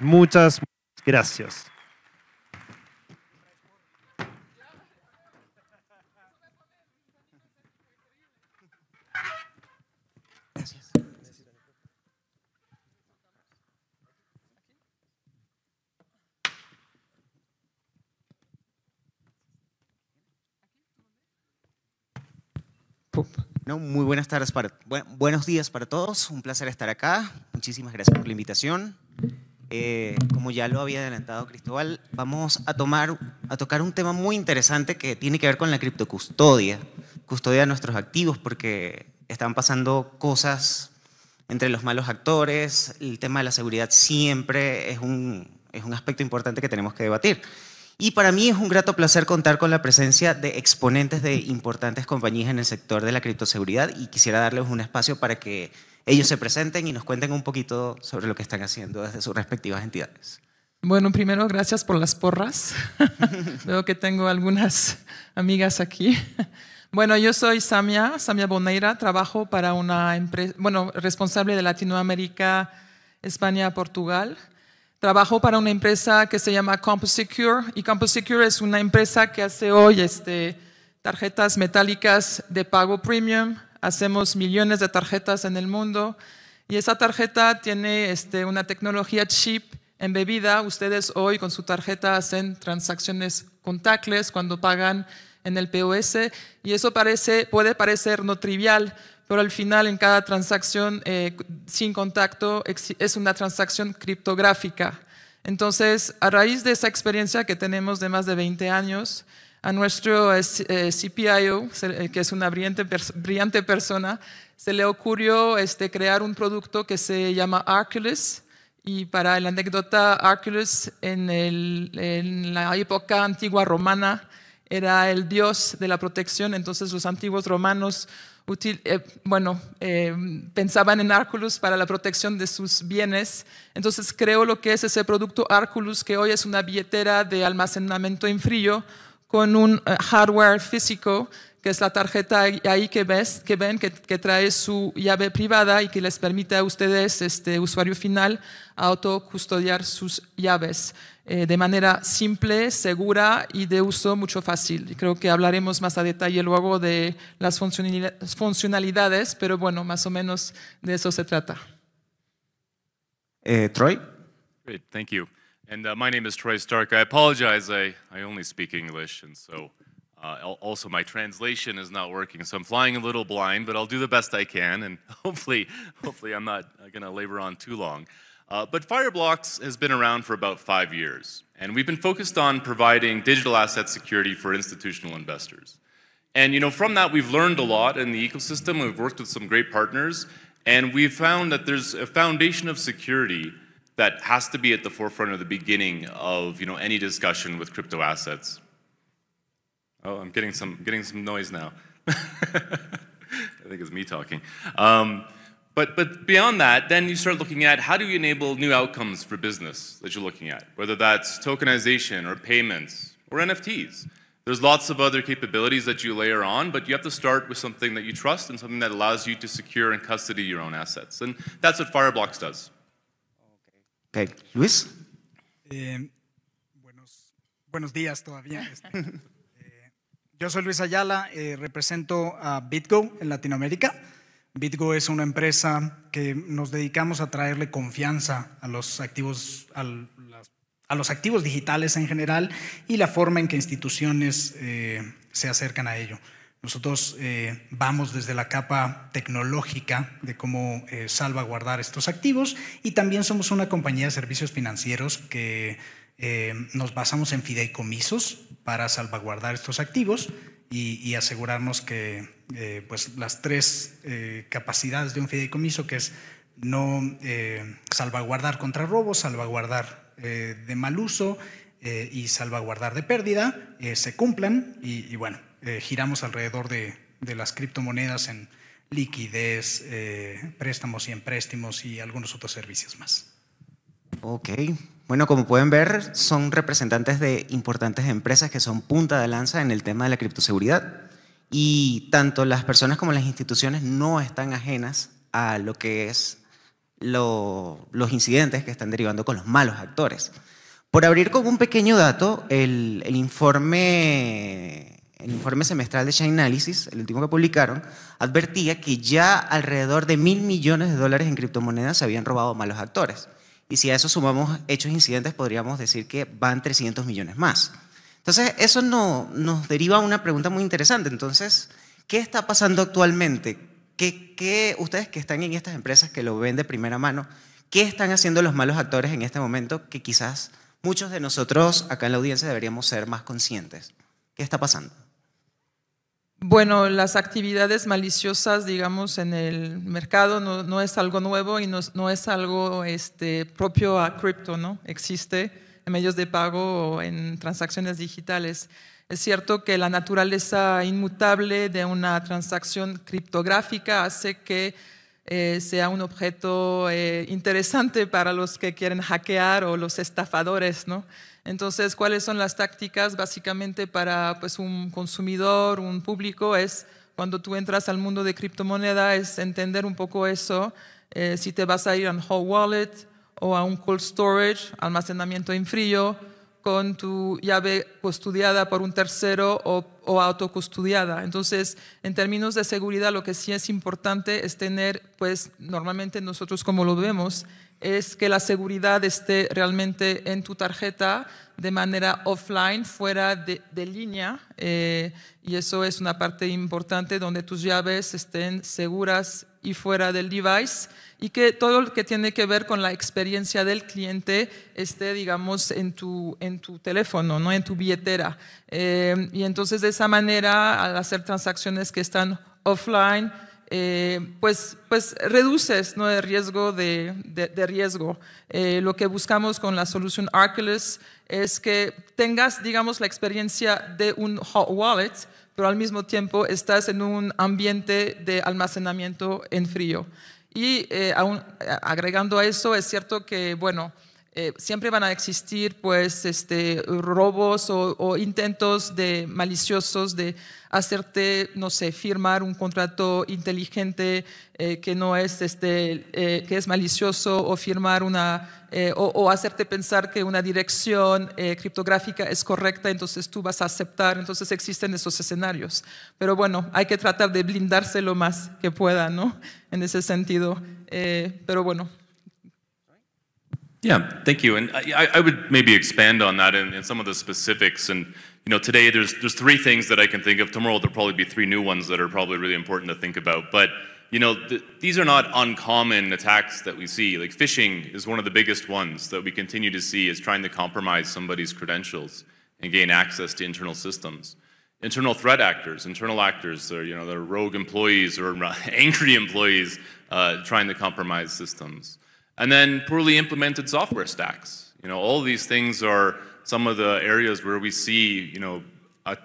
Muchas gracias. No, muy buenas tardes para, buenos días para todos. Un placer estar acá. Muchísimas gracias por la invitación. Eh, como ya lo había adelantado Cristóbal, vamos a, tomar, a tocar un tema muy interesante que tiene que ver con la criptocustodia, custodia de nuestros activos, porque están pasando cosas entre los malos actores, el tema de la seguridad siempre es un, es un aspecto importante que tenemos que debatir. Y para mí es un grato placer contar con la presencia de exponentes de importantes compañías en el sector de la criptoseguridad y quisiera darles un espacio para que ellos se presenten y nos cuenten un poquito sobre lo que están haciendo desde sus respectivas entidades. Bueno, primero gracias por las porras. Veo que tengo algunas amigas aquí. Bueno, yo soy Samia, Samia Boneira, trabajo para una empresa, bueno, responsable de Latinoamérica, España, Portugal. Trabajo para una empresa que se llama CompoSecure y CompoSecure es una empresa que hace hoy este, tarjetas metálicas de pago premium, hacemos millones de tarjetas en el mundo y esa tarjeta tiene este, una tecnología chip embebida. Ustedes hoy con su tarjeta hacen transacciones contactless cuando pagan en el POS y eso parece, puede parecer no trivial, pero al final en cada transacción eh, sin contacto es una transacción criptográfica. Entonces, a raíz de esa experiencia que tenemos de más de 20 años, a nuestro eh, CPIO, eh, que es una brillante, persona, se le ocurrió este, crear un producto que se llama Arculus. Y para la anécdota, Arculus en, la época antigua romana era el dios de la protección, entonces los antiguos romanos eh, bueno, pensaban en Arculus para la protección de sus bienes. Entonces creo lo que es ese producto Arculus, que hoy es una billetera de almacenamiento en frío, con un eh, hardware físico, que es la tarjeta ahí que, ves, que ven, que, trae su llave privada y que les permite a ustedes, este usuario final, autocustodiar sus llaves eh, de manera simple, segura y de uso mucho fácil. Creo que hablaremos más a detalle luego de las funcionalidades, pero bueno, más o menos de eso se trata. Eh, Troy? Great, thank you. And uh, my name is Troy Stark. I apologize, I, I only speak English, and so uh, also my translation is not working, so I'm flying a little blind, but I'll do the best I can, and hopefully, hopefully I'm not uh, going to labor on too long. Uh, but Fireblocks has been around for about five years, and we've been focused on providing digital asset security for institutional investors. And you know, from that, we've learned a lot in the ecosystem. We've worked with some great partners, and we've found that there's a foundation of security that has to be at the forefront of the beginning of you know, any discussion with crypto assets. Oh, I'm getting some, getting some noise now. I think it's me talking. Um, but, but beyond that, then you start looking at how do you enable new outcomes for business that you're looking at, whether that's tokenization or payments or NFTs. There's lots of other capabilities that you layer on, but you have to start with something that you trust and something that allows you to secure and custody your own assets. And that's what Fireblocks does. Luis. Eh, buenos, buenos días todavía. Este, eh, yo soy Luis Ayala, eh, represento a BitGo en Latinoamérica. BitGo es una empresa que nos dedicamos a traerle confianza a los activos, a los activos digitales en general y la forma en que instituciones se acercan a ello. Nosotros eh, vamos desde la capa tecnológica de cómo eh, salvaguardar estos activos y también somos una compañía de servicios financieros que eh, nos basamos en fideicomisos para salvaguardar estos activos y, asegurarnos que pues las tres capacidades de un fideicomiso, que es no salvaguardar contra robos, salvaguardar de mal uso y salvaguardar de pérdida, se cumplan y bueno, eh, giramos alrededor de, de, las criptomonedas en liquidez, eh, préstamos y empréstimos y algunos otros servicios más. Ok. Bueno, como pueden ver, son representantes de importantes empresas que son punta de lanza en el tema de la criptoseguridad y tanto las personas como las instituciones no están ajenas a lo que es los incidentes que están derivando con los malos actores. Por abrir con un pequeño dato, el, el informe el informe semestral de Chainalysis, el último que publicaron, advertía que ya alrededor de mil millones de dólares en criptomonedas se habían robado malos actores. Y si a eso sumamos hechos incidentes, podríamos decir que van 300 millones más. Entonces, eso no, nos deriva a una pregunta muy interesante. Entonces, ¿qué está pasando actualmente? ¿Qué, qué, ustedes que están en estas empresas que lo ven de primera mano, ¿qué están haciendo los malos actores en este momento que quizás muchos de nosotros acá en la audiencia deberíamos ser más conscientes? ¿Qué está pasando? Bueno, las actividades maliciosas, digamos, en el mercado no, es algo nuevo y no, es algo este, propio a cripto, ¿no? Existe en medios de pago o en transacciones digitales. Es cierto que la naturaleza inmutable de una transacción criptográfica hace que eh, sea un objeto eh, interesante para los que quieren hackear o los estafadores, ¿no? Entonces, ¿cuáles son las tácticas básicamente para pues, un consumidor, un público? Es cuando tú entras al mundo de criptomoneda, es entender un poco eso, eh, si te vas a ir a un hot wallet o a un cold storage, almacenamiento en frío, con tu llave custodiada por un tercero o, o autocustodiada. Entonces, en términos de seguridad, lo que sí es importante es tener, pues normalmente nosotros como lo vemos, es que la seguridad esté realmente en tu tarjeta de manera offline, fuera de, línea, eh, y eso es una parte importante donde tus llaves estén seguras y fuera del device, y que todo lo que tiene que ver con la experiencia del cliente esté, digamos, en tu, en tu teléfono, no en tu billetera. Eh, y entonces de esa manera, al hacer transacciones que están offline, eh, pues, pues reduces ¿no? el riesgo de, riesgo. Eh, lo que buscamos con la solución Arculus es que tengas, digamos, la experiencia de un hot wallet, pero al mismo tiempo estás en un ambiente de almacenamiento en frío. Y eh, agregando a eso, es cierto que, bueno, eh, siempre van a existir pues este, robos o, intentos de maliciosos de hacerte, no sé, firmar un contrato inteligente eh, que no es, este, eh, que es malicioso o firmar una, o, hacerte pensar que una dirección criptográfica es correcta, entonces tú vas a aceptar, entonces existen esos escenarios. Pero bueno, hay que tratar de blindarse lo más que pueda, ¿no? En ese sentido. pero bueno, Yeah, thank you. And I, I would maybe expand on that and some of the specifics. And you know, today there's there's three things that I can think of. Tomorrow there'll probably be three new ones that are probably really important to think about. But you know, th these are not uncommon attacks that we see. Like phishing is one of the biggest ones that we continue to see is trying to compromise somebody's credentials and gain access to internal systems. Internal threat actors, internal actors, they're, you know, they're rogue employees or angry employees uh, trying to compromise systems. And then poorly implemented software stacks. You know, all these things are some of the areas where we see, you know,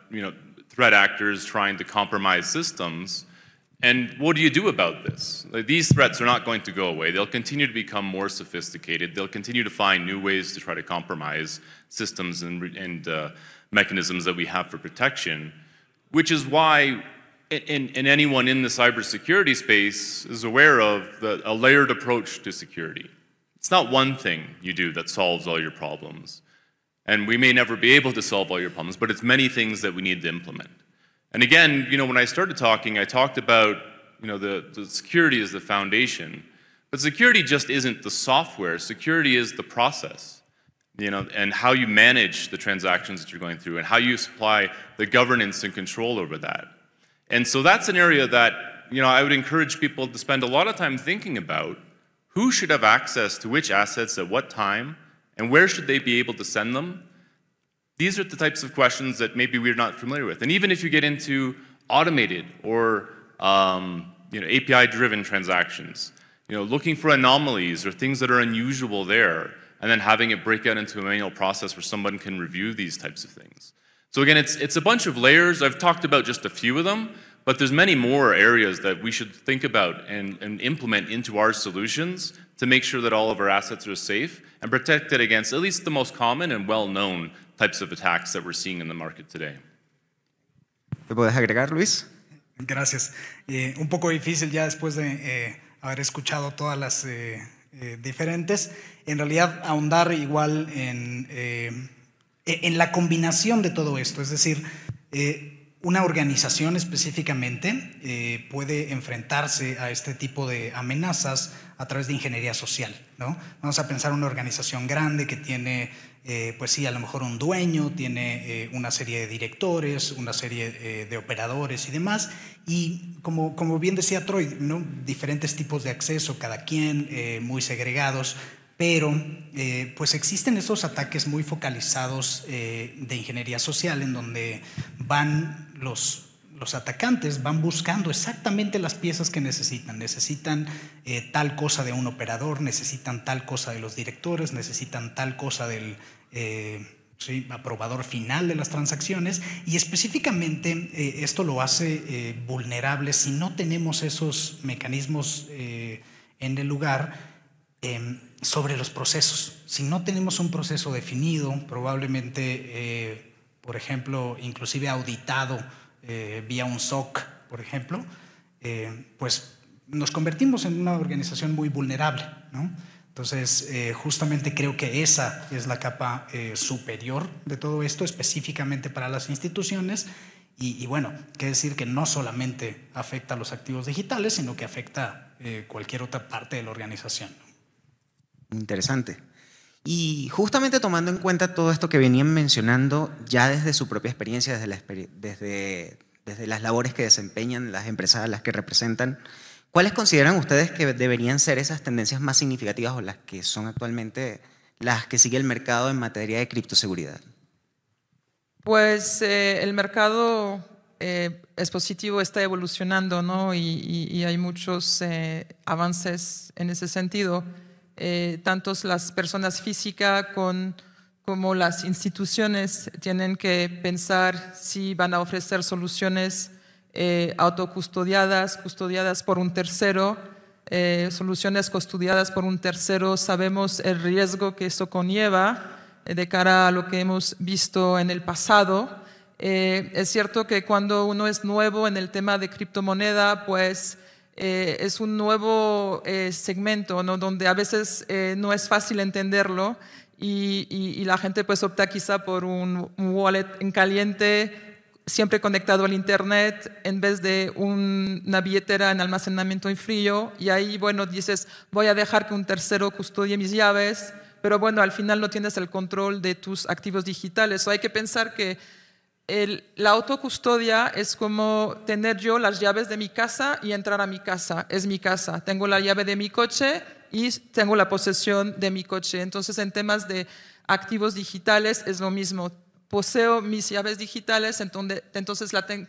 you know, threat actors trying to compromise systems. And what do you do about this? Like, these threats are not going to go away. They'll continue to become more sophisticated. They'll continue to find new ways to try to compromise systems and, and uh, mechanisms that we have for protection, which is why and, and, anyone in the cybersecurity space is aware of the, a layered approach to security. It's not one thing you do that solves all your problems. And we may never be able to solve all your problems, but it's many things that we need to implement. And again, you know, when I started talking, I talked about, you know, the, the security is the foundation. But security just isn't the software. Security is the process, you know, and how you manage the transactions that you're going through and how you supply the governance and control over that. And so that's an area that you know, I would encourage people to spend a lot of time thinking about who should have access to which assets at what time, and where should they be able to send them? These are the types of questions that maybe we're not familiar with. And even if you get into automated or um, you know, API-driven transactions, you know, looking for anomalies or things that are unusual there, and then having it break out into a manual process where someone can review these types of things. So again, it's, it's a bunch of layers. I've talked about just a few of them, but there's many more areas that we should think about and, and implement into our solutions to make sure that all of our assets are safe and protected against at least the most common and well-known types of attacks that we're seeing in the market today. ¿Te puedes agregar, Luis? Gracias. Eh, un poco difícil ya después de eh, haber escuchado todas las eh, eh diferentes. En realidad, ahondar igual en, eh, en la combinación de todo esto. Es decir, eh, una organización específicamente eh, puede enfrentarse a este tipo de amenazas a través de ingeniería social. ¿no? Vamos a pensar una organización grande que tiene, eh, pues sí, a lo mejor un dueño, tiene eh, una serie de directores, una serie de operadores y demás. Y como, como bien decía Troy, diferentes tipos de acceso, cada quien, muy segregados. Pero eh, pues existen esos ataques muy focalizados eh, de ingeniería social en donde van los, atacantes, van buscando exactamente las piezas que necesitan. Necesitan eh, tal cosa de un operador, necesitan tal cosa de los directores, necesitan tal cosa del... aprobador final de las transacciones y específicamente esto lo hace vulnerable si no tenemos esos mecanismos en el lugar Em, sobre los procesos. Si no tenemos un proceso definido, probablemente, eh, por ejemplo, inclusive auditado eh, vía un SOC, por ejemplo, eh, pues nos convertimos en una organización muy vulnerable. Entonces, justamente creo que esa es la capa superior de todo esto, específicamente para las instituciones. Y, bueno, quiere decir que no solamente afecta a los activos digitales, sino que afecta eh, cualquier otra parte de la organización. Interesante. Y justamente tomando en cuenta todo esto que venían mencionando ya desde su propia experiencia, desde, desde, las labores que desempeñan las empresas las que representan, ¿cuáles consideran ustedes que deberían ser esas tendencias más significativas o las que son actualmente las que sigue el mercado en materia de criptoseguridad? Pues eh, el mercado eh, expositivo está evolucionando ¿no? y, hay muchos eh, avances en ese sentido eh, tanto las personas físicas como las instituciones tienen que pensar si van a ofrecer soluciones eh, autocustodiadas, custodiadas por un tercero, eh, soluciones custodiadas por un tercero. Sabemos el riesgo que eso conlleva eh, de cara a lo que hemos visto en el pasado. es cierto que cuando uno es nuevo en el tema de criptomoneda, pues eh, es un nuevo eh, segmento, donde a veces eh, no es fácil entenderlo y, la gente pues opta quizá por un, wallet en caliente, siempre conectado al Internet, en vez de un, una billetera en almacenamiento en frío. Y ahí, bueno, dices, voy a dejar que un tercero custodie mis llaves, pero bueno, al final no tienes el control de tus activos digitales. o hay que pensar que la autocustodia es como tener yo las llaves de mi casa y entrar a mi casa. Es mi casa. Tengo la llave de mi coche y tengo la posesión de mi coche. Entonces, en temas de activos digitales es lo mismo. Poseo mis llaves digitales, entonces,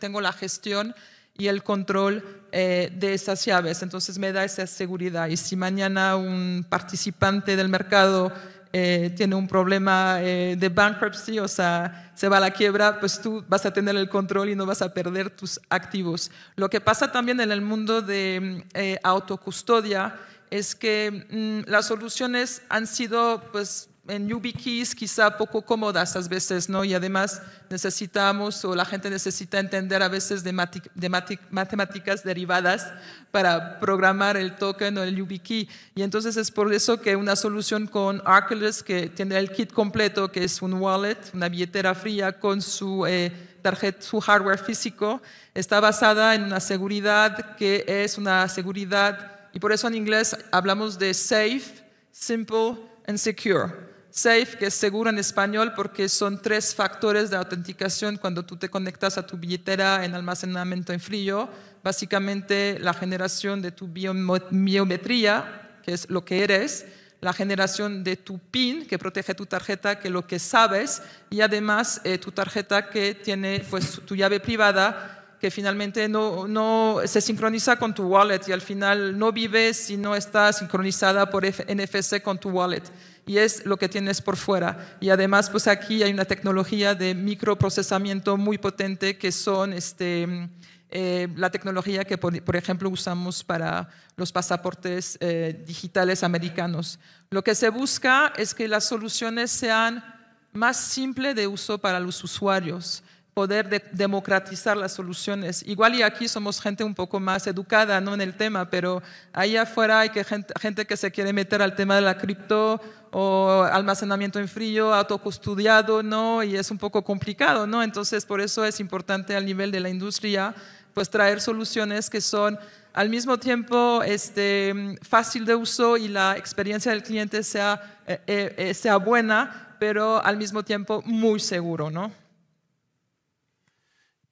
tengo la gestión y el control eh, de esas llaves. Entonces, me da esa seguridad. Y si mañana un participante del mercado eh, tiene un problema eh, de bankruptcy, o sea, se va a la quiebra, pues tú vas a tener el control y no vas a perder tus activos. Lo que pasa también en el mundo de eh, autocustodia es que mm, las soluciones han sido pues en YubiKeys quizá poco cómodas a veces, ¿no? Y además necesitamos o la gente necesita entender a veces de, matemáticas derivadas para programar el token o el YubiKey. Y entonces es por eso que una solución con Arculus que tiene el kit completo, que es un wallet, una billetera fría con su... Eh, tarjeta, su hardware físico, está basada en una seguridad que es una seguridad, y por eso en inglés hablamos de safe, simple and secure Safe, que es seguro en español porque son tres factores de autenticación cuando tú te conectas a tu billetera en almacenamiento en frío. Básicamente la generación de tu biometría, que es lo que eres, la generación de tu PIN, que protege tu tarjeta, que es lo que sabes, y además eh, tu tarjeta que tiene pues, tu llave privada que finalmente no, se sincroniza con tu wallet y al final no vives si no está sincronizada por NFC con tu wallet. Y es lo que tienes por fuera. Y además, pues aquí hay una tecnología de microprocesamiento muy potente que son este, eh, la tecnología que, por, ejemplo, usamos para los pasaportes eh, digitales americanos. Lo que se busca es que las soluciones sean más simples de uso para los usuarios poder democratizar las soluciones. Igual y aquí somos gente un poco más educada ¿no? en el tema, pero ahí afuera hay que gente, que se quiere meter al tema de la cripto o almacenamiento en frío, autocustodiado, ¿no? y es un poco complicado. ¿no? Entonces, por eso es importante al nivel de la industria pues traer soluciones que son al mismo tiempo este, fácil de uso y la experiencia del cliente sea, eh, eh, eh, sea buena, pero al mismo tiempo muy seguro, ¿no?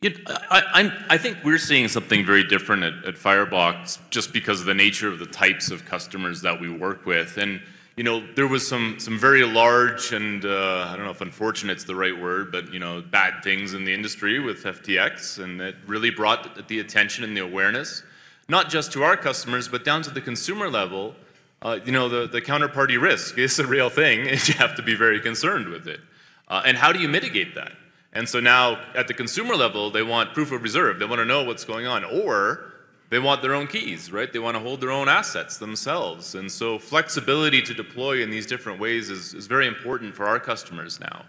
It, I, I, think we're seeing something very different at, at, Firebox just because of the nature of the types of customers that we work with. And, you know, there was some, some very large and uh, I don't know if unfortunate's the right word, but, you know, bad things in the industry with FTX. And it really brought the attention and the awareness, not just to our customers, but down to the consumer level. Uh, you know, the, the counterparty risk is a real thing, and you have to be very concerned with it. Uh, and how do you mitigate that? And so now at the consumer level, they want proof of reserve. They want to know what's going on. Or they want their own keys, right? They want to hold their own assets themselves. And so flexibility to deploy in these different ways is, is very important for our customers now.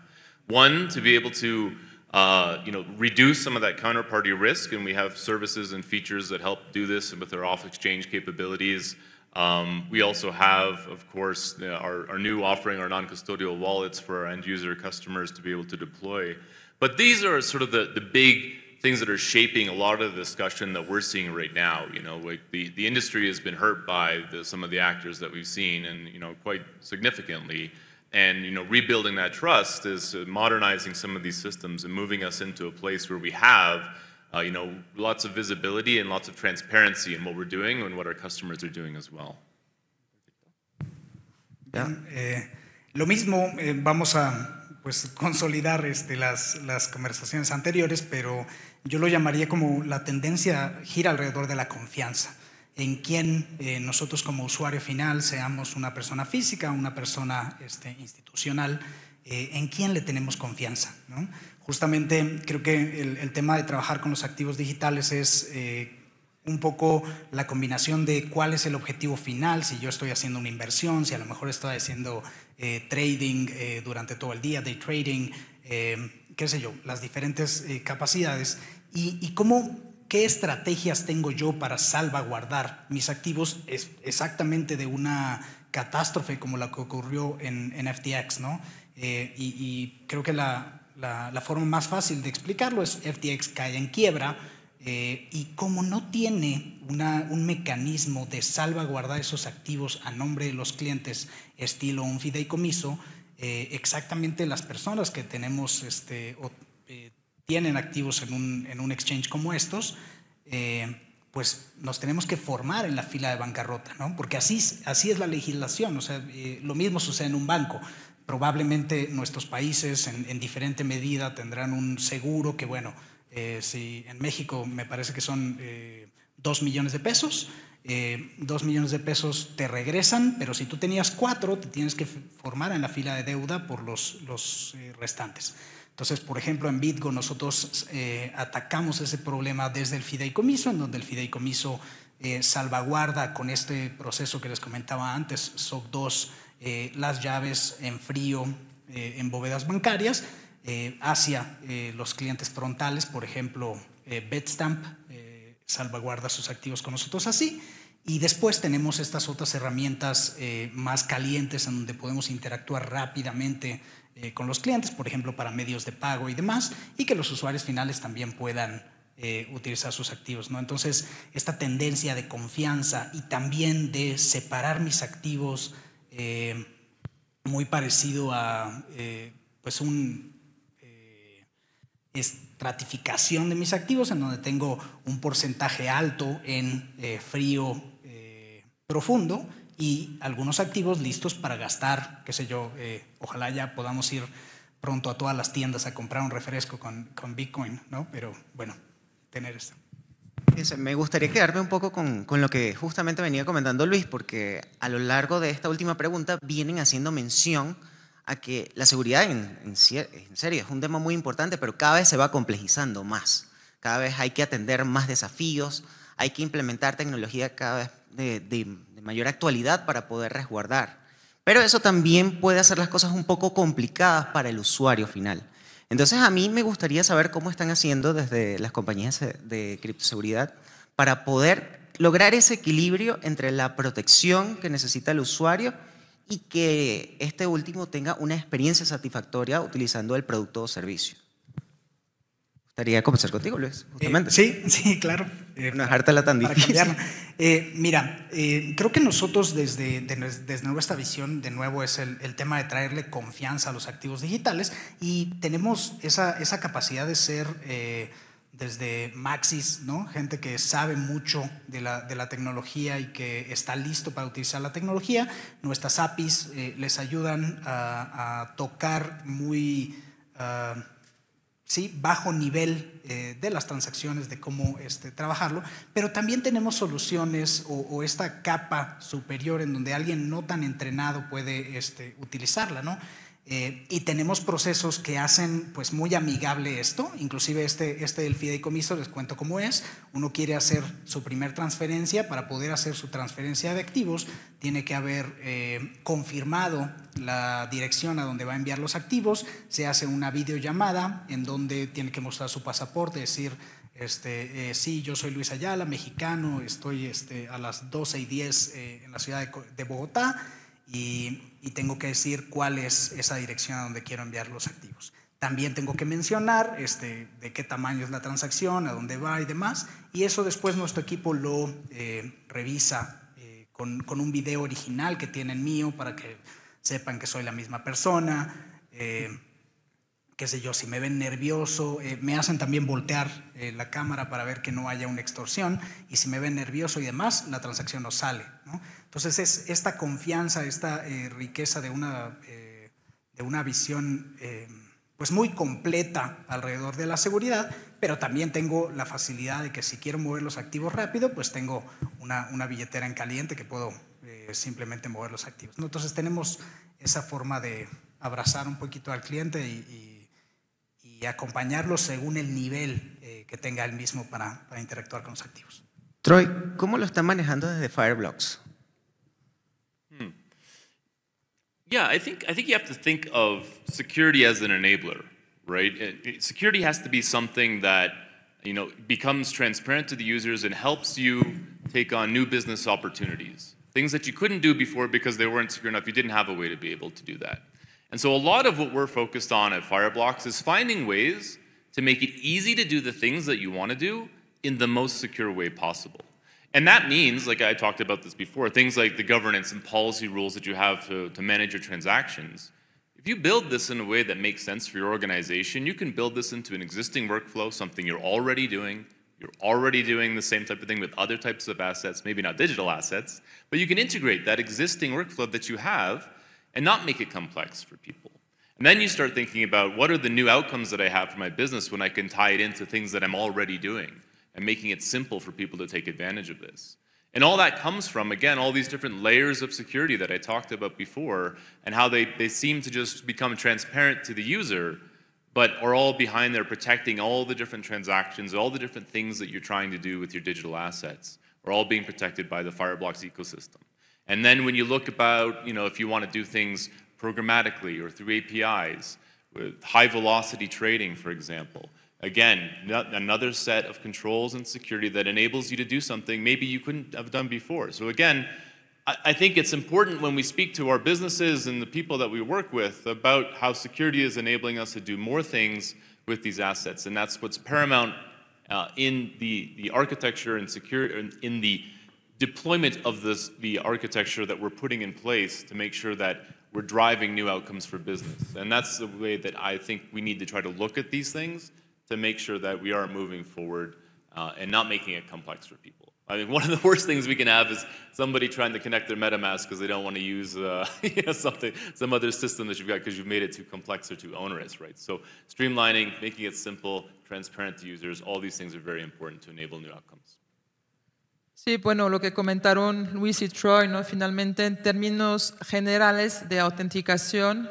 One, to be able to uh, you know, reduce some of that counterparty risk, and we have services and features that help do this and with our off-exchange capabilities. Um, we also have, of course, you know, our, our new offering, our non-custodial wallets for our end user customers to be able to deploy. But these are sort of the, the big things that are shaping a lot of the discussion that we're seeing right now. You know, like the, the industry has been hurt by the, some of the actors that we've seen and, you know, quite significantly. And, you know, rebuilding that trust is modernizing some of these systems and moving us into a place where we have, uh, you know, lots of visibility and lots of transparency in what we're doing and what our customers are doing as well. Yeah. Eh, lo mismo, eh, vamos a pues, consolidar este, las, conversaciones anteriores, pero yo lo llamaría como la tendencia gira alrededor de la confianza en quién eh, nosotros como usuario final, seamos una persona física, una persona este, institucional, eh, en quién le tenemos confianza. Justamente creo que el, tema de trabajar con los activos digitales es eh, un poco la combinación de cuál es el objetivo final, si yo estoy haciendo una inversión, si a lo mejor estoy haciendo eh, trading eh, durante todo el día, day trading, eh, qué sé yo, las diferentes capacidades y, cómo, qué estrategias tengo yo para salvaguardar mis activos exactamente de una catástrofe como la que ocurrió en, FTX, ¿no? Y, creo que la, la forma más fácil de explicarlo es FTX cae en quiebra, eh, y como no tiene un mecanismo de salvaguardar esos activos a nombre de los clientes, estilo un fideicomiso, eh, exactamente las personas que tenemos este, eh, tienen activos en un, exchange como estos, pues nos tenemos que formar en la fila de bancarrota, ¿no? Porque así, así es la legislación, o sea, lo mismo sucede en un banco. Probablemente nuestros países en diferente medida tendrán un seguro que, bueno, eh, si en México me parece que son eh, 2 millones de pesos, eh, 2 millones de pesos te regresan, pero si tú tenías 4, te tienes que formar en la fila de deuda por los, los eh, restantes. Entonces, por ejemplo, en Bitgo nosotros eh, atacamos ese problema desde el fideicomiso, en donde el fideicomiso salvaguarda con este proceso que les comentaba antes, SOC 2, las llaves en frío en bóvedas bancarias eh, hacia eh, los clientes frontales, por ejemplo, eh, Betstamp salvaguarda sus activos con nosotros así. Y después tenemos estas otras herramientas más calientes en donde podemos interactuar rápidamente con los clientes, por ejemplo, para medios de pago y demás, y que los usuarios finales también puedan utilizar sus activos. ¿no? Entonces, esta tendencia de confianza y también de separar mis activos, muy parecido a pues un, estratificación de mis activos, en donde tengo un porcentaje alto en eh, frío eh, profundo y algunos activos listos para gastar, qué sé yo, eh, ojalá ya podamos ir pronto a todas las tiendas a comprar un refresco con, con Bitcoin, ¿no? Pero bueno, tener esto. Me gustaría quedarme un poco con, con, lo que justamente venía comentando Luis, porque a lo largo de esta última pregunta vienen haciendo mención a que la seguridad en, en, serio es un tema muy importante, pero cada vez se va complejizando más. Cada vez hay que atender más desafíos, hay que implementar tecnología cada vez de, de mayor actualidad para poder resguardar. Pero eso también puede hacer las cosas un poco complicadas para el usuario final. Entonces a mí me gustaría saber cómo están haciendo desde las compañías de criptoseguridad para poder lograr ese equilibrio entre la protección que necesita el usuario y que este último tenga una experiencia satisfactoria utilizando el producto o servicio. gustaría comenzar contigo, Luis, eh, sí, sí, claro. Eh, no dejártela tan difícil. Eh, mira, eh, creo que nosotros desde, de, desde nuestra visión, de nuevo, es el, tema de traerle confianza a los activos digitales y tenemos esa, esa capacidad de ser desde Maxis, gente que sabe mucho de la, tecnología y que está listo para utilizar la tecnología. Nuestras APIs eh, les ayudan a, tocar muy ah, sí, bajo nivel eh, de las transacciones, de cómo este, trabajarlo, pero también tenemos soluciones o, o, esta capa superior en donde alguien no tan entrenado puede este, utilizarla. Eh, y tenemos procesos que hacen pues muy amigable esto, inclusive este, este del fideicomiso, les cuento cómo es, uno quiere hacer su primer transferencia, para poder hacer su transferencia de activos tiene que haber eh, confirmado la dirección a donde va a enviar los activos, se hace una videollamada en donde tiene que mostrar su pasaporte, decir, este, eh, sí, yo soy Luis Ayala, mexicano, estoy este, a las 12 y 10 en la ciudad de, de Bogotá y, tengo que decir cuál es esa dirección a donde quiero enviar los activos. También tengo que mencionar este, de qué tamaño es la transacción, a dónde va y demás. Y eso después nuestro equipo lo eh, revisa eh, con, un video original que tienen mío para que sepan que soy la misma persona. Eh, qué sé yo, si me ven nervioso, eh, me hacen también voltear eh, la cámara para ver que no haya una extorsión, y si me ven nervioso y demás, la transacción no sale. Entonces es esta confianza, esta eh, riqueza de una, de una visión pues muy completa alrededor de la seguridad, pero también tengo la facilidad de que si quiero mover los activos rápido, pues tengo una, una billetera en caliente que puedo simplemente mover los activos. Entonces tenemos esa forma de abrazar un poquito al cliente y y según el nivel eh, que tenga el mismo para, para interactuar con los activos. Troy, ¿cómo lo están manejando desde Fireblocks? Hmm. Yeah, I think, I think you have to think of security as an enabler, right? security has to be something that you know, becomes transparent to the users and helps you take on new business opportunities. Things that you couldn't do before because they weren't secure enough, you didn't have a way to be able to do that. And so a lot of what we're focused on at Fireblocks is finding ways to make it easy to do the things that you want to do in the most secure way possible. And that means, like I talked about this before, things like the governance and policy rules that you have to, to manage your transactions. If you build this in a way that makes sense for your organization, you can build this into an existing workflow, something you're already doing. You're already doing the same type of thing with other types of assets, maybe not digital assets, but you can integrate that existing workflow that you have and not make it complex for people. And then you start thinking about what are the new outcomes that I have for my business when I can tie it into things that I'm already doing and making it simple for people to take advantage of this. And all that comes from, again, all these different layers of security that I talked about before and how they, they seem to just become transparent to the user, but are all behind there protecting all the different transactions, all the different things that you're trying to do with your digital assets are all being protected by the Fireblocks ecosystem. And then when you look about, you know, if you want to do things programmatically or through APIs, with high velocity trading, for example, again, another set of controls and security that enables you to do something maybe you couldn't have done before. So again, I, I think it's important when we speak to our businesses and the people that we work with about how security is enabling us to do more things with these assets. And that's what's paramount uh, in the, the architecture and security in, in the deployment of this, the architecture that we're putting in place to make sure that we're driving new outcomes for business. And that's the way that I think we need to try to look at these things to make sure that we are moving forward uh, and not making it complex for people. I mean, one of the worst things we can have is somebody trying to connect their MetaMask because they don't want to use uh, you know, something, some other system that you've got because you've made it too complex or too onerous, right? So streamlining, making it simple, transparent to users, all these things are very important to enable new outcomes. Sí, bueno, lo que comentaron Luis y Troy, ¿no? finalmente en términos generales de autenticación,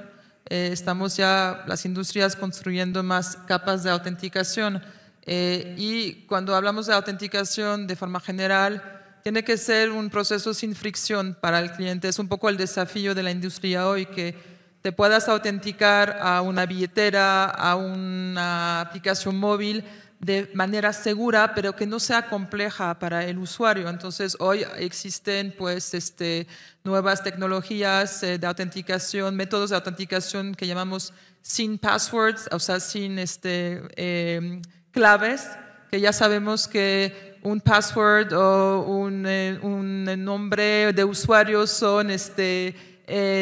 eh, estamos ya las industrias construyendo más capas de autenticación. Eh, y cuando hablamos de autenticación de forma general, tiene que ser un proceso sin fricción para el cliente. Es un poco el desafío de la industria hoy, que te puedas autenticar a una billetera, a una aplicación móvil, de manera segura, pero que no sea compleja para el usuario. Entonces, hoy existen pues, este, nuevas tecnologías eh, de autenticación, métodos de autenticación que llamamos sin passwords, o sea, sin este, em, claves, que ya sabemos que un password o un, eh, eh, nombre de usuario son este,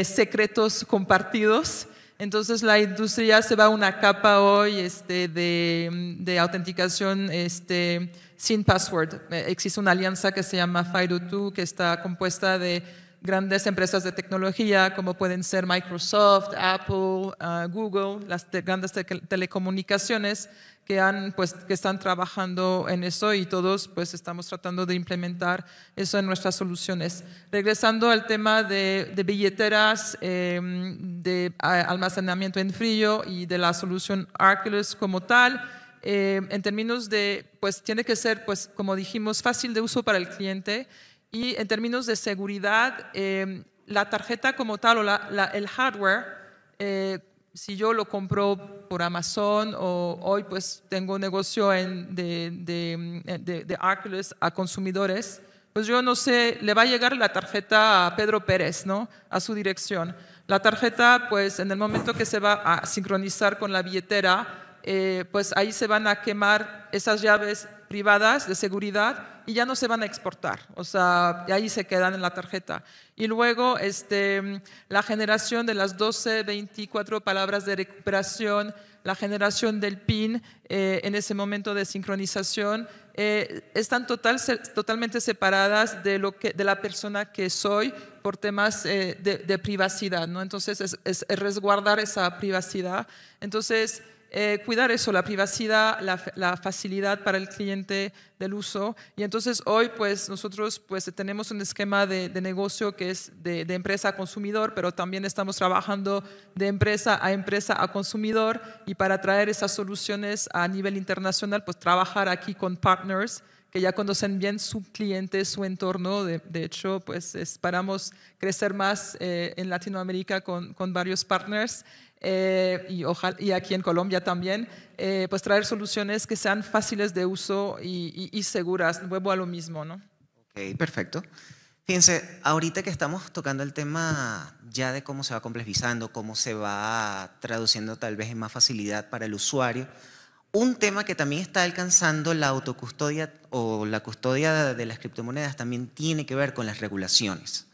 secretos compartidos entonces la industria se va a una capa hoy este, de, autenticación este, sin password. Eh, existe una alianza que se llama FIDO2 que está compuesta de grandes empresas de tecnología como pueden ser Microsoft, Apple, ah, Google, las grandes telecomunicaciones que, pues, que están trabajando en eso y todos pues, estamos tratando de implementar eso en nuestras soluciones. Regresando al tema de, billeteras, em, de almacenamiento en frío y de la solución Arculus como tal, em, en términos de, pues tiene que ser, pues como dijimos, fácil de uso para el cliente y en términos de seguridad, em, la tarjeta como tal o el hardware eh, si yo lo compro por Amazon o hoy pues tengo un negocio en, de, de, de, a consumidores, pues yo no sé, le va a llegar la tarjeta a Pedro Pérez, ¿no? A su dirección. La tarjeta, pues en el momento que se va a sincronizar con la billetera, eh, pues ahí se van a quemar esas llaves privadas de seguridad y ya no se van a exportar, o sea, ahí se quedan en la tarjeta. Y luego este, la generación de las 12, 24 palabras de recuperación, la generación del PIN eh, en ese momento de sincronización, eh, están total, totalmente separadas de, lo que, de la persona que soy por temas eh, de, privacidad, ¿no? Entonces es, es resguardar esa privacidad. Entonces, eh, cuidar eso, la privacidad, la, facilidad para el cliente del uso. Y entonces hoy pues nosotros pues tenemos un esquema de, negocio que es de, empresa a consumidor, pero también estamos trabajando de empresa a empresa a consumidor y para traer esas soluciones a nivel internacional pues trabajar aquí con partners que ya conocen bien su cliente, su entorno. De, hecho, pues esperamos crecer más eh, en Latinoamérica con, con varios partners eh, y, ojalá, y aquí en Colombia también, eh, pues traer soluciones que sean fáciles de uso y, seguras. Vuelvo a lo mismo, ¿no? Ok, perfecto. Fíjense, ahorita que estamos tocando el tema ya de cómo se va complejizando, cómo se va traduciendo tal vez en más facilidad para el usuario, un tema que también está alcanzando la autocustodia o la custodia de las criptomonedas también tiene que ver con las regulaciones.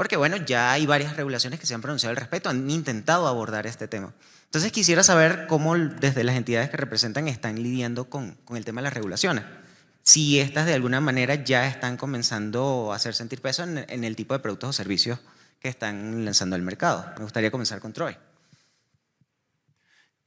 Porque bueno, ya hay varias regulaciones que se han pronunciado al respecto, han intentado abordar este tema. Entonces quisiera saber cómo desde las entidades que representan están lidiando con, el tema de las regulaciones. Si estas de alguna manera ya están comenzando a hacer sentir peso en, el tipo de productos o servicios que están lanzando al mercado. Me gustaría comenzar con Troy.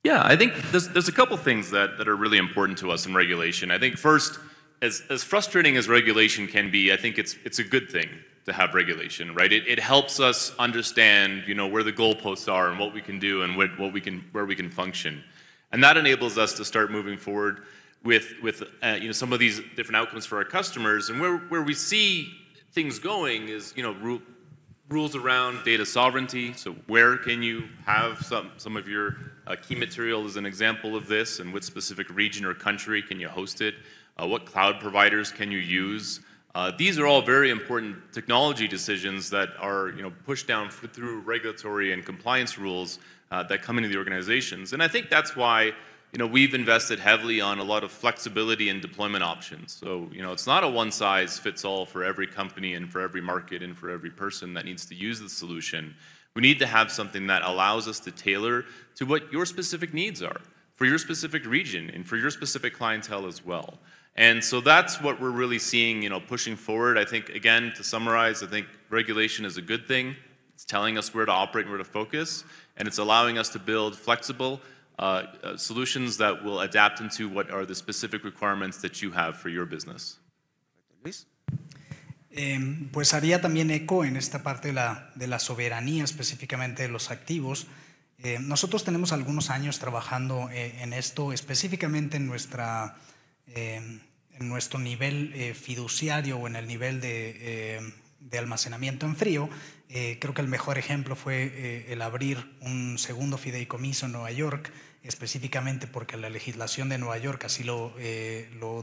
Yeah, I think there's, there's a couple things that, that are really important to us in regulation. I think first, as, as frustrating as regulation can be, I think it's, it's a good thing. to have regulation, right? It, it helps us understand, you know, where the goalposts are and what we can do and what, what we can, where we can function. And that enables us to start moving forward with, with uh, you know, some of these different outcomes for our customers. And where, where we see things going is, you know, rules around data sovereignty. So where can you have some, some of your uh, key material is an example of this, and what specific region or country can you host it? Uh, what cloud providers can you use? Uh, these are all very important technology decisions that are you know, pushed down through regulatory and compliance rules uh, that come into the organizations. And I think that's why you know, we've invested heavily on a lot of flexibility and deployment options. So you know, it's not a one size fits all for every company and for every market and for every person that needs to use the solution. We need to have something that allows us to tailor to what your specific needs are for your specific region and for your specific clientele as well. And so that's what we're really seeing, you know, pushing forward. I think, again, to summarize, I think regulation is a good thing. It's telling us where to operate and where to focus, and it's allowing us to build flexible uh, uh, solutions that will adapt into what are the specific requirements that you have for your business. Luis? Eh, pues haría también eco en esta parte de la, de la soberanía, específicamente de los activos. Eh, nosotros tenemos algunos años trabajando eh, en esto, específicamente en nuestra Em, en nuestro nivel eh, fiduciario o en el nivel de, em, almacenamiento en frío, eh, creo que el mejor ejemplo fue eh, el abrir un segundo fideicomiso en Nueva York, específicamente porque la legislación de Nueva York así lo,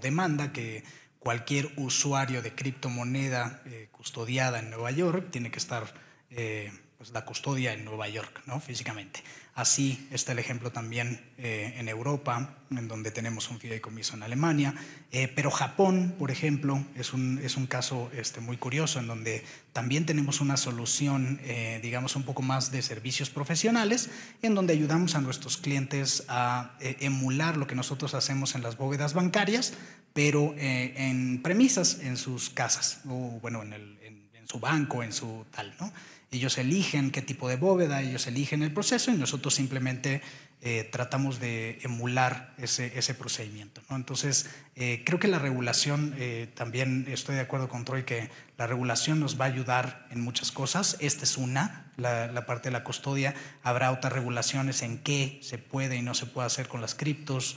demanda, que cualquier usuario de criptomoneda custodiada en Nueva York tiene que estar pues, la custodia en Nueva York, ¿no? físicamente. Así está el ejemplo también eh, en Europa, en donde tenemos un fideicomiso en Alemania, eh, pero Japón, por ejemplo, es un, caso este, muy curioso, en donde también tenemos una solución, eh, digamos, un poco más de servicios profesionales, en donde ayudamos a nuestros clientes a emular lo que nosotros hacemos en las bóvedas bancarias, pero en premisas en sus casas, o bueno, en, en su banco, en su tal, ¿no? Ellos eligen qué tipo de bóveda, ellos eligen el proceso y nosotros simplemente eh, tratamos de emular ese, procedimiento. Entonces, eh, creo que la regulación, eh, también estoy de acuerdo con Troy, que la regulación nos va a ayudar en muchas cosas. Esta es una, la, parte de la custodia. Habrá otras regulaciones en qué se puede y no se puede hacer con las criptos.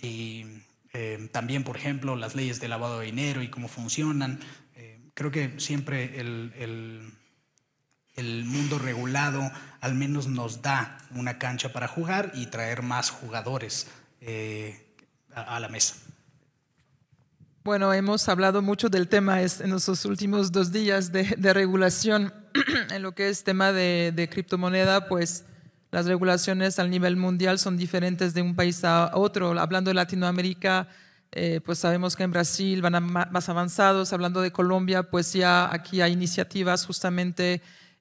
y también, por ejemplo, las leyes de lavado de dinero y cómo funcionan. creo que siempre el el mundo regulado al menos nos da una cancha para jugar y traer más jugadores eh, a, la mesa. Bueno, hemos hablado mucho del tema en estos últimos dos días de, regulación en lo que es tema de, criptomoneda, pues las regulaciones al nivel mundial son diferentes de un país a otro. Hablando de Latinoamérica, eh, pues sabemos que en Brasil van más avanzados. Hablando de Colombia, pues ya aquí hay iniciativas justamente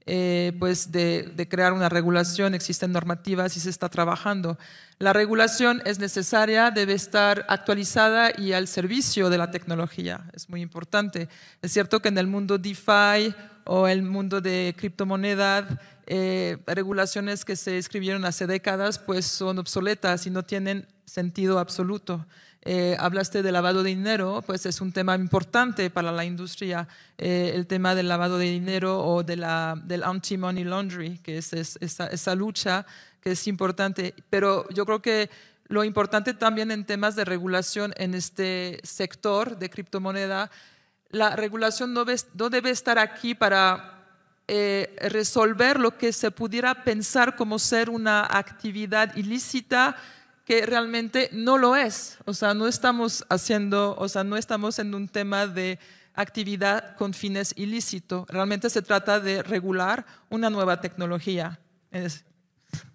eh, pues de, crear una regulación, existen normativas y se está trabajando. La regulación es necesaria, debe estar actualizada y al servicio de la tecnología, es muy importante. Es cierto que en el mundo DeFi o el mundo de criptomonedas, eh, regulaciones que se escribieron hace décadas pues son obsoletas y no tienen sentido absoluto. Eh, hablaste de lavado de dinero, pues es un tema importante para la industria, eh, el tema del lavado de dinero o de la, del anti-money laundry, que es, esa, lucha que es importante. Pero yo creo que lo importante también en temas de regulación en este sector de criptomoneda, la regulación no debe estar aquí para eh, resolver lo que se pudiera pensar como ser una actividad ilícita que realmente no lo es. O sea, no estamos haciendo, o sea, no estamos en un tema de actividad con fines ilícitos. Realmente se trata de regular una nueva tecnología.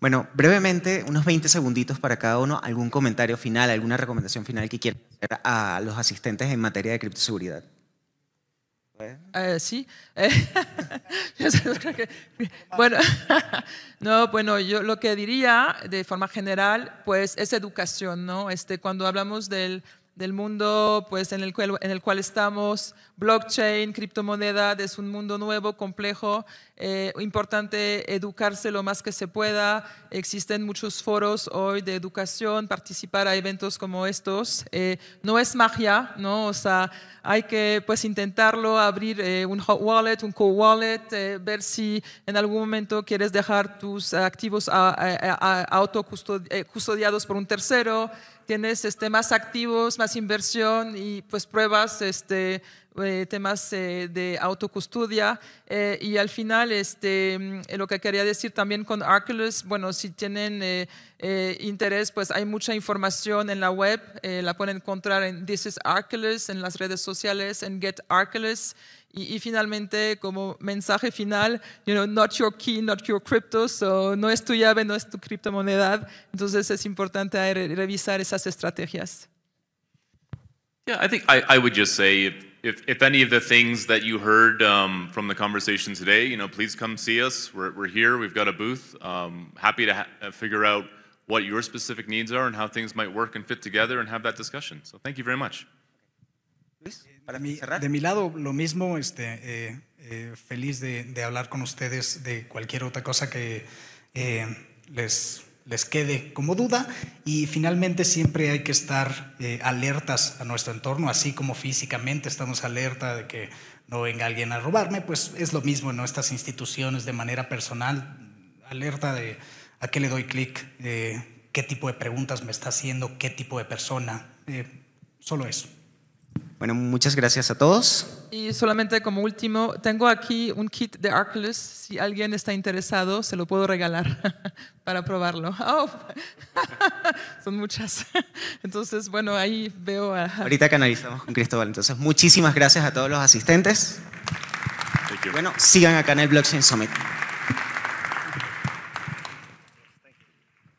Bueno, brevemente, unos 20 segunditos para cada uno, algún comentario final, alguna recomendación final que quieran hacer a los asistentes en materia de criptoseguridad. Eh, sí. Eh, bueno, no, bueno, yo lo que diría de forma general, pues es educación, ¿no? Este, cuando hablamos del del mundo pues, en, el cual, en el cual estamos. Blockchain, criptomoneda, es un mundo nuevo, complejo, eh, importante educarse lo más que se pueda. Existen muchos foros hoy de educación, participar a eventos como estos. Eh, no es magia, ¿no? O sea, hay que pues, intentarlo, abrir eh, un hot wallet, un cold wallet, ver si en algún momento quieres dejar tus activos a, auto custodiados por un tercero tienes este, más activos, más inversión y pues pruebas este, eh, temas eh, de autocustodia. Eh, y al final, este, mm, lo que quería decir también con Arculus, bueno, si tienen interés, pues hay mucha información en la web, la pueden encontrar en This is Arculus, en las redes sociales, en Get Arculus. Y, y, finalmente, como mensaje final, you know, not your key, not your crypto, so no es tu llave, no es tu criptomoneda. Entonces es importante revisar esas estrategias. Yeah, I think I, I would just say if, if, if, any of the things that you heard um, from the conversation today, you know, please come see us. We're, we're here, we've got a booth. Um, happy to uh, figure out what your specific needs are and how things might work and fit together and have that discussion. So thank you very much. Eh, para mí, eh, De mi lado, lo mismo, este, eh, feliz de, hablar con ustedes de cualquier otra cosa que les, les quede como duda. Y finalmente siempre hay que estar alertas a nuestro entorno, así como físicamente estamos alerta de que no venga alguien a robarme, pues es lo mismo en nuestras instituciones de manera personal, alerta de a qué le doy clic, qué tipo de preguntas me está haciendo, qué tipo de persona, solo eso. Bueno, muchas gracias a todos. Y solamente como último, tengo aquí un kit de Arculus. Si alguien está interesado, se lo puedo regalar para probarlo. Oh. Son muchas. Entonces, bueno, ahí veo a... Ahorita canalizamos con Cristóbal. Entonces, muchísimas gracias a todos los asistentes. Bueno, sigan acá en el Blockchain Summit.